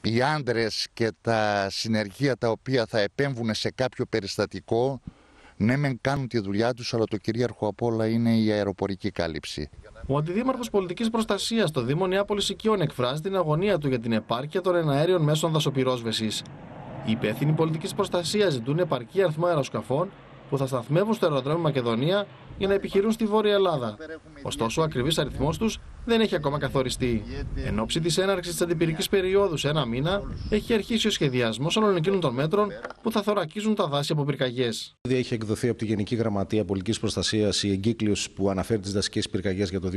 οι άντρες και τα συνεργεία τα οποία θα επέμβουν σε κάποιο περιστατικό, ναι, μεν κάνουν τη δουλειά τους, αλλά το κυρίαρχο απ' όλα είναι η αεροπορική κάλυψη. Ο Αντιδήμαρχος Πολιτικής Προστασίας στο Δήμο Νιάπολη Οικείων εκφράζει την αγωνία του για την επάρκεια των εναέριων μέσων δασοπυρόσβεσης. Οι υπεύθυνοι πολιτικής προστασίας ζητούν επαρκή αριθμό αεροσκαφών που θα σταθμεύουν στο αεροδρόμιο Μακεδονία για να επιχειρούν στη Βόρεια Ελλάδα. Ωστόσο, ο ακριβής αριθμός τους δεν έχει ακόμα καθοριστεί. Εν ώψη της έναρξης της αντιπυρικής περίοδου σε ένα μήνα, έχει αρχίσει ο σχεδιασμός όλων εκείνων των μέτρων που θα θωρακίζουν τα δάση από πυρκαγιές. Ήδη έχει εκδοθεί από τη Γενική Γραμματεία Πολιτικής Προστασίας η εγκύκλιο που αναφέρει τις δασικές πυρκαγιές για το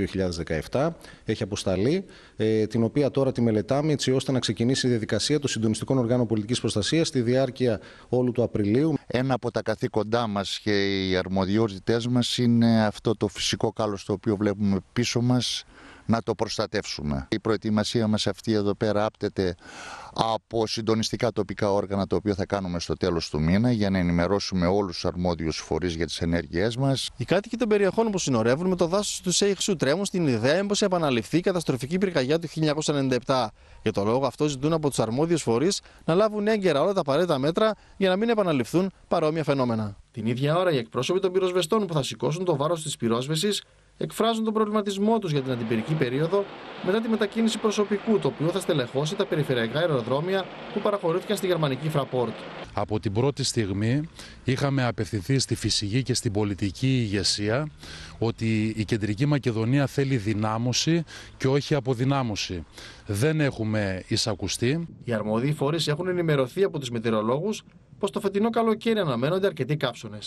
2017. Έχει αποσταλεί, ε, την οποία τώρα τη μελετάμε έτσι ώστε να ξεκινήσει η διαδικασία των συντονιστικών οργάνων πολιτικής προστασίας στη διάρκεια όλου του Απριλίου. Ένα από τα καθήκοντά μας και οι αρμοδιότητές μας είναι είναι αυτό το φυσικό καλό το οποίο βλέπουμε πίσω μας να το προστατεύσουμε. Η προετοιμασία μας αυτή εδώ πέρα άπτεται από συντονιστικά τοπικά όργανα το οποίο θα κάνουμε στο τέλος του μήνα για να ενημερώσουμε όλους τους αρμόδιους φορείς για τις ενέργειές μας. Οι κάτοικοι των περιοχών που συνορεύουν με το δάσος του Σέιχσου τρέμουν στην ιδέα πως επαναληφθεί η καταστροφική πυρκαγιά του 1997. Για το λόγο αυτό ζητούν από τους αρμόδιους φορείς να λάβουν έγκαιρα όλα τα απαραίτητα μέτρα για να μην επαναληφθούν παρόμοια φαινόμενα. Την ίδια ώρα, οι εκπρόσωποι των πυροσβεστών που θα σηκώσουν το βάρος της πυρόσβεσης εκφράζουν τον προβληματισμό τους για την αντιπυρική περίοδο μετά τη μετακίνηση προσωπικού, το οποίο θα στελεχώσει τα περιφερειακά αεροδρόμια που παραχωρήθηκαν στη γερμανική Φραπόρτ. Από την πρώτη στιγμή είχαμε απευθυνθεί στη φυσική και στην πολιτική ηγεσία ότι η κεντρική Μακεδονία θέλει δυνάμωση και όχι αποδυνάμωση. Δεν έχουμε εισακουστεί. Οι αρμόδιοι φορείς έχουν ενημερωθεί από τους μετεωρολόγους πως το φετινό καλοκαίρι αναμένονται αρκετοί κάψονε.